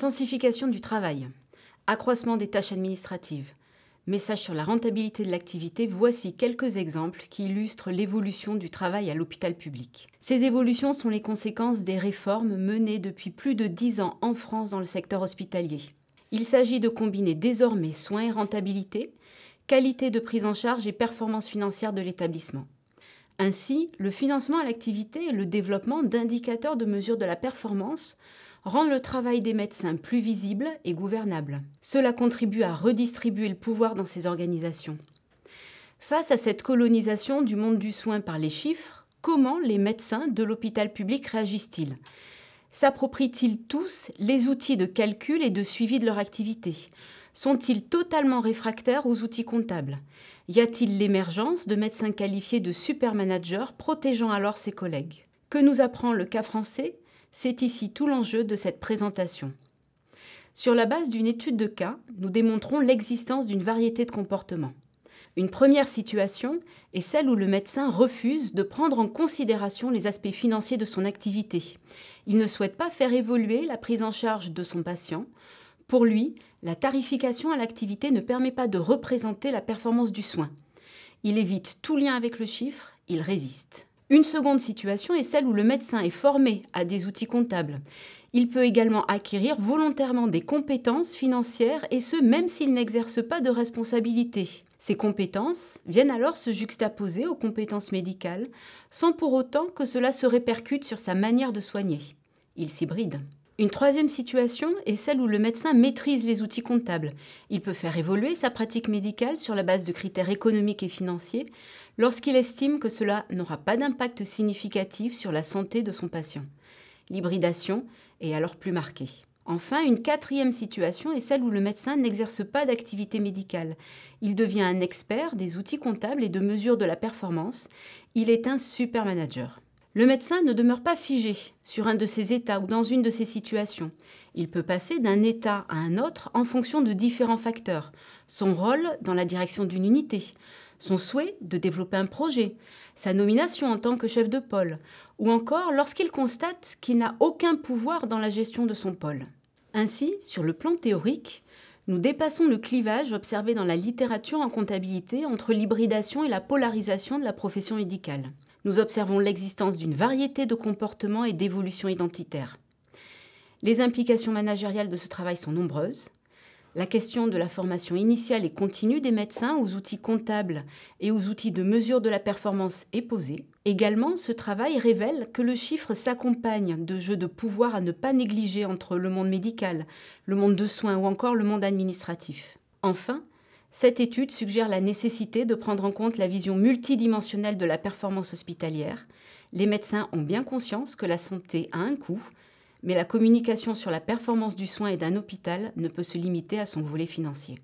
Intensification du travail, accroissement des tâches administratives, message sur la rentabilité de l'activité, voici quelques exemples qui illustrent l'évolution du travail à l'hôpital public. Ces évolutions sont les conséquences des réformes menées depuis plus de dix ans en France dans le secteur hospitalier. Il s'agit de combiner désormais soins et rentabilité, qualité de prise en charge et performance financière de l'établissement. Ainsi, le financement à l'activité et le développement d'indicateurs de mesure de la performance rendre le travail des médecins plus visible et gouvernable. Cela contribue à redistribuer le pouvoir dans ces organisations. Face à cette colonisation du monde du soin par les chiffres, comment les médecins de l'hôpital public réagissent-ils S'approprient-ils tous les outils de calcul et de suivi de leur activité Sont-ils totalement réfractaires aux outils comptables Y a-t-il l'émergence de médecins qualifiés de super managers, protégeant alors ses collègues Que nous apprend le cas français c'est ici tout l'enjeu de cette présentation. Sur la base d'une étude de cas, nous démontrons l'existence d'une variété de comportements. Une première situation est celle où le médecin refuse de prendre en considération les aspects financiers de son activité. Il ne souhaite pas faire évoluer la prise en charge de son patient. Pour lui, la tarification à l'activité ne permet pas de représenter la performance du soin. Il évite tout lien avec le chiffre, il résiste. Une seconde situation est celle où le médecin est formé à des outils comptables. Il peut également acquérir volontairement des compétences financières et ce même s'il n'exerce pas de responsabilité. Ces compétences viennent alors se juxtaposer aux compétences médicales sans pour autant que cela se répercute sur sa manière de soigner. Il s'hybride. Une troisième situation est celle où le médecin maîtrise les outils comptables. Il peut faire évoluer sa pratique médicale sur la base de critères économiques et financiers lorsqu'il estime que cela n'aura pas d'impact significatif sur la santé de son patient. L'hybridation est alors plus marquée. Enfin, une quatrième situation est celle où le médecin n'exerce pas d'activité médicale. Il devient un expert des outils comptables et de mesure de la performance. Il est un super manager. Le médecin ne demeure pas figé sur un de ces états ou dans une de ces situations. Il peut passer d'un état à un autre en fonction de différents facteurs. Son rôle dans la direction d'une unité, son souhait de développer un projet, sa nomination en tant que chef de pôle, ou encore lorsqu'il constate qu'il n'a aucun pouvoir dans la gestion de son pôle. Ainsi, sur le plan théorique, nous dépassons le clivage observé dans la littérature en comptabilité entre l'hybridation et la polarisation de la profession médicale nous observons l'existence d'une variété de comportements et d'évolutions identitaires. Les implications managériales de ce travail sont nombreuses. La question de la formation initiale et continue des médecins aux outils comptables et aux outils de mesure de la performance est posée. Également, ce travail révèle que le chiffre s'accompagne de jeux de pouvoir à ne pas négliger entre le monde médical, le monde de soins ou encore le monde administratif. Enfin, cette étude suggère la nécessité de prendre en compte la vision multidimensionnelle de la performance hospitalière. Les médecins ont bien conscience que la santé a un coût, mais la communication sur la performance du soin et d'un hôpital ne peut se limiter à son volet financier.